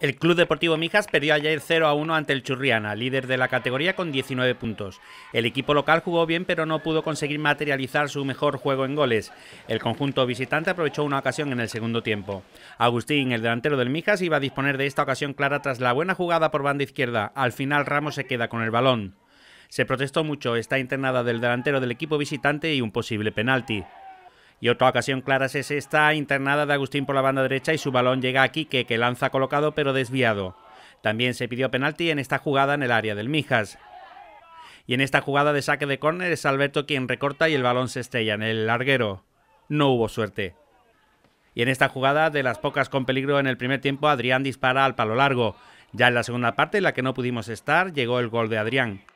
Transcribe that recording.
El Club Deportivo Mijas perdió ayer 0 a 1 ante el Churriana, líder de la categoría con 19 puntos. El equipo local jugó bien pero no pudo conseguir materializar su mejor juego en goles. El conjunto visitante aprovechó una ocasión en el segundo tiempo. Agustín, el delantero del Mijas, iba a disponer de esta ocasión clara tras la buena jugada por banda izquierda. Al final Ramos se queda con el balón. Se protestó mucho está internada del delantero del equipo visitante y un posible penalti. Y otra ocasión clara es esta, internada de Agustín por la banda derecha y su balón llega a Quique, que lanza colocado pero desviado. También se pidió penalti en esta jugada en el área del Mijas. Y en esta jugada de saque de córner es Alberto quien recorta y el balón se estrella en el larguero. No hubo suerte. Y en esta jugada, de las pocas con peligro en el primer tiempo, Adrián dispara al palo largo. Ya en la segunda parte, en la que no pudimos estar, llegó el gol de Adrián.